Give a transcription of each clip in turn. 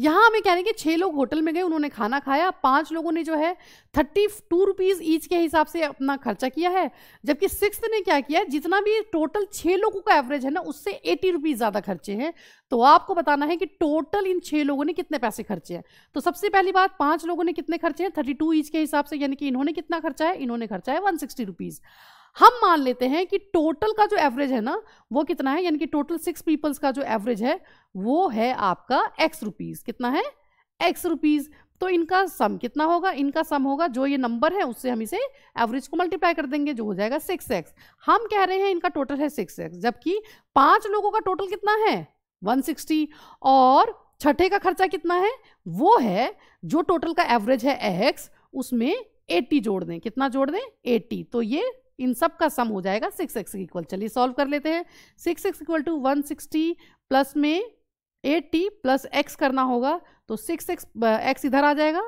यहाँ हमें कह रहे हैं कि छह लोग होटल में गए उन्होंने खाना खाया पांच लोगों ने जो है थर्टी टू रुपीज़ ईच के हिसाब से अपना खर्चा किया है जबकि सिक्स ने क्या किया जितना भी टोटल छह लोगों का एवरेज है ना उससे एटी रुपीज़ ज़्यादा खर्चे हैं तो आपको बताना है कि टोटल इन छह लोगों ने कितने पैसे खर्चे हैं तो सबसे पहली बात पांच लोगों ने कितने खर्चे हैं थर्टी टू ईच के हिसाब से यानी कि इन्होंने कितना खर्चा है इन्होंने खर्चा है वन सिक्सटी रुपीज़ हम मान लेते हैं कि टोटल का जो एवरेज है ना वो कितना है यानी कि टोटल सिक्स पीपल्स का जो एवरेज है वो है आपका एक्स रुपीज़ कितना है एक्स रुपीज़ तो इनका सम कितना होगा इनका सम होगा जो ये नंबर है उससे हम इसे एवरेज को मल्टीप्लाई कर देंगे जो हो जाएगा सिक्स एक्स हम कह रहे हैं इनका टोटल है सिक्स एक्स जबकि पांच लोगों का टोटल कितना है वन सिक्सटी और छठे का खर्चा कितना है वो है जो टोटल का एवरेज है एक्स उसमें एट्टी जोड़ दें कितना जोड़ दें एट्टी तो ये इन सब का सम हो जाएगा सिक्स एक्स इक्वल चलिए सॉल्व कर लेते हैं six x equal to one sixty plus में एट्टी प्लस एक्स करना होगा तो सिक्स एक्स एक्स इधर आ जाएगा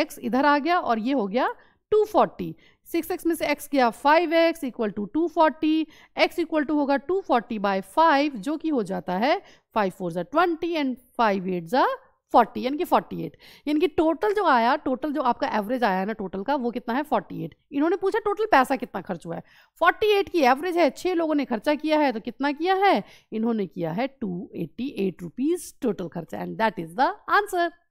एक्स इधर आ गया और ये हो गया टू फोर्टी सिक्स एक्स में से एक्स गया five x equal to two forty x equal to होगा टू फोर्टी बाय फाइव जो कि हो जाता है फाइव फोर ज़ा ट्वेंटी एंड फाइव एट ज़ा 40 यानी कि 48 यानी कि टोटल जो आया टोटल जो आपका एवरेज आया है ना टोटल का वो कितना है 48 इन्होंने पूछा टोटल पैसा कितना खर्च हुआ है 48 की एवरेज है छः लोगों ने खर्चा किया है तो कितना किया है इन्होंने किया है टू एट्टी टोटल खर्चा and that is the answer